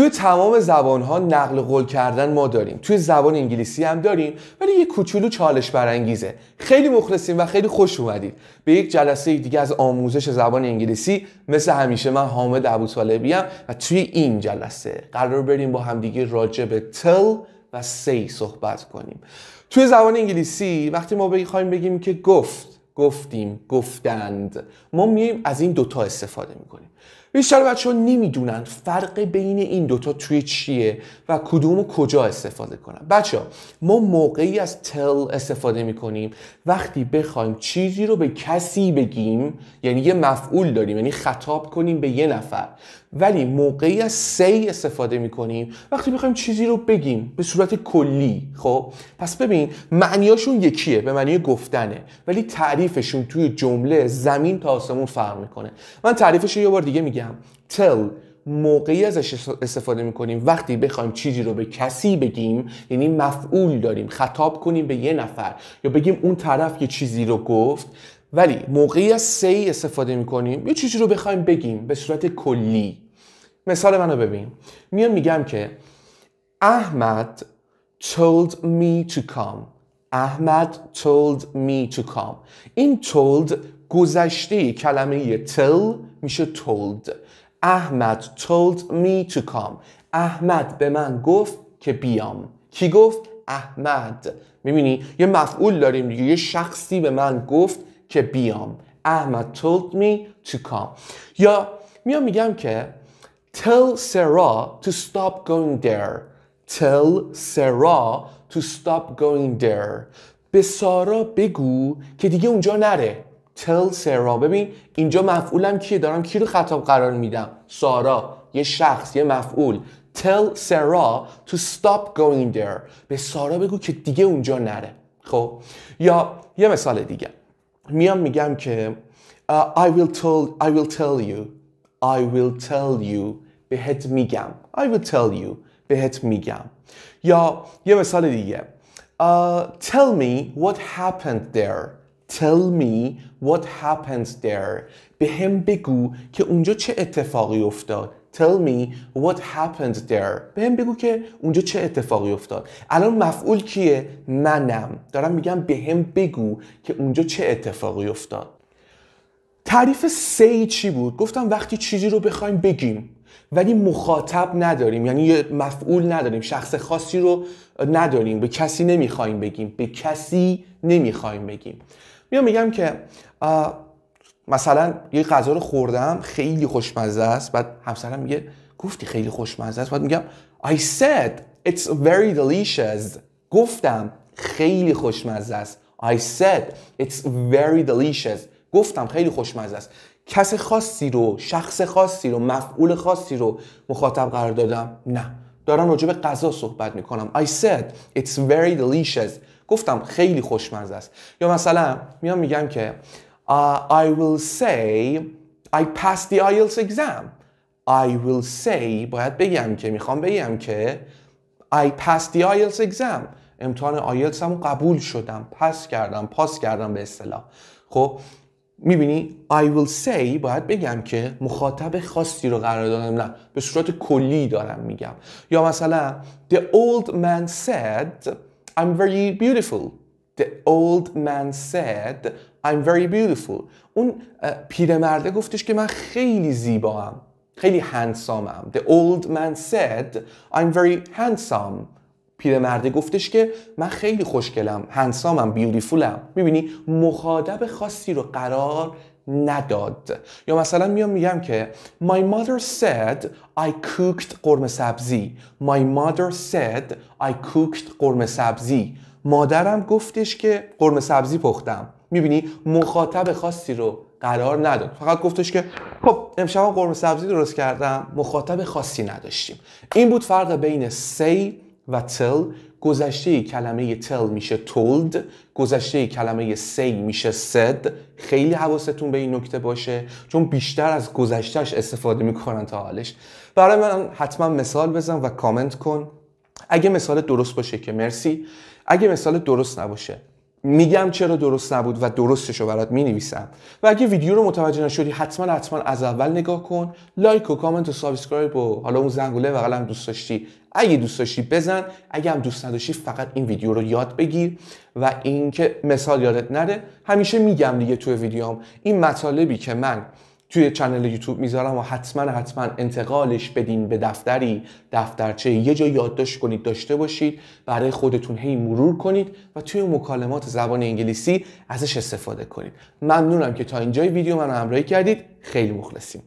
توی تمام زبان ها نقل قول کردن ما داریم توی زبان انگلیسی هم داریم ولی یه کوچولو چالش برانگیزه خیلی مخلصیم و خیلی خوش اومدید به یک جلسه دیگه از آموزش زبان انگلیسی مثل همیشه من حامد طالبی ام و توی این جلسه قرار بریم با همدیگه راجع به تل و سی صحبت کنیم توی زبان انگلیسی وقتی ما بخوایم بگیم که گفت گفتیم گفتند ما میایم از این دوتا استفاده میکنیم بیشتر بچه ها نمیدونن فرق بین این دوتا توی چیه و کدوم و کجا استفاده کنن بچه ها ما موقعی از تل استفاده میکنیم وقتی بخوایم چیزی رو به کسی بگیم یعنی یه مفعول داریم یعنی خطاب کنیم به یه نفر ولی موقعی از سی استفاده میکنیم وقتی بخوایم چیزی رو بگیم به صورت کلی خب پس ببین معنیاشون یکیه به معنی گفتنه ولی تعریفشون توی جمله زمین تا آسمون فرق میکنه من تعریفش رو یه بار دیگه میگم میگم tell موقعی ازش استفاده میکنیم وقتی بخوایم چیزی رو به کسی بگیم یعنی مفعول داریم خطاب کنیم به یه نفر یا بگیم اون طرف یه چیزی رو گفت ولی موقعی از سی استفاده میکنیم یه چیزی رو بخوایم بگیم به صورت کلی مثال منو ببین میام میگم که احمد told me to come احمد told me to come این told گذشته کلمه tell میشه told احمد told me to come احمد به من گفت که بیام کی گفت احمد میبینی یه مفعول داریم دیگه یه شخصی به من گفت که بیام احمد told me to come یا میام میگم که tell Sarah to stop going there tell Sarah to stop going there به سارا بگو که دیگه اونجا نره Tell Sarah ببین اینجا مفعولم کیه دارم کی رو خطاب قرار میدم سارا یه شخص یه مفعول tell Sarah to stop going there به سارا بگو که دیگه اونجا نره خب یا یه مثال دیگه میام میگم که uh, I will tell I will tell you I will tell you بهت میگم I will tell you بهت میگم یا یه مثال دیگه uh, tell me what happened there Tell me what happens there به هم بگو که اونجا چه اتفاقی افتاد Tell me what happened there به هم بگو که اونجا چه اتفاقی افتاد الان مفعول کیه؟ منم دارم میگم به هم بگو که اونجا چه اتفاقی افتاد تعریف سهی چی بود؟ گفتم وقتی چیزی رو بخوایم بگیم ولی مخاطب نداریم یعنی یه مفعول نداریم شخص خاصی رو نداریم به کسی نمیخوایم بگیم به کسی نمیخوایم بگیم میام میگم که مثلا یه غذا رو خوردم خیلی خوشمزه است بعد همسرم میگه گفتی خیلی خوشمزه است بعد میگم I said it's very delicious گفتم خیلی خوشمزه است I said it's very delicious گفتم خیلی خوشمزه است کس خاصی رو شخص خاصی رو مفعول خاصی رو مخاطب قرار دادم نه دارم راجع به غذا صحبت میکنم I said it's very delicious گفتم خیلی خوشمزه است یا مثلا میام میگم که uh, I will say I passed the IELTS exam I will say باید بگم که میخوام بگم که I passed the IELTS exam امتحان آیلتس e هم قبول شدم پس کردم پاس کردم به اصطلاح خب میبینی I will say باید بگم که مخاطب خاصی رو قرار دادم نه به صورت کلی دارم میگم یا مثلا The old man said I'm very beautiful The old man said I'm very beautiful اون پیرمرده گفتش که من خیلی هم، خیلی هم. The old man said I'm very handsome پیرمرده گفتش که من خیلی خوشگلم beautiful هم. میبینی مخاطب خاصی رو قرار نداد یا مثلا میام میگم که My mother said I cooked قرمه سبزی My mother said I cooked قرمه سبزی مادرم گفتش که قرمه سبزی پختم میبینی مخاطب خاصی رو قرار نداد فقط گفتش که خب امشب قرمه سبزی درست کردم مخاطب خاصی نداشتیم این بود فرق بین say و تل گذشته کلمه تل میشه told گذشته کلمه say میشه said خیلی حواستون به این نکته باشه چون بیشتر از گذشتهش استفاده میکنن تا حالش برای من حتما مثال بزن و کامنت کن اگه مثال درست باشه که مرسی اگه مثال درست نباشه میگم چرا درست نبود و درستش رو برات مینویسم و اگه ویدیو رو متوجه نشدی حتما حتما از اول نگاه کن لایک و کامنت و سابسکرایب و حالا اون زنگوله و دوست داشتی اگه دوست داشتی بزن اگه هم دوست نداشتی فقط این ویدیو رو یاد بگیر و اینکه مثال یادت نره همیشه میگم دیگه توی ویدیوام این مطالبی که من توی چنل یوتیوب میذارم و حتما حتما انتقالش بدین به دفتری دفترچه یه جا یادداشت کنید داشته باشید برای خودتون هی مرور کنید و توی مکالمات زبان انگلیسی ازش استفاده کنید ممنونم که تا اینجای ویدیو منو همراهی کردید خیلی مخلصیم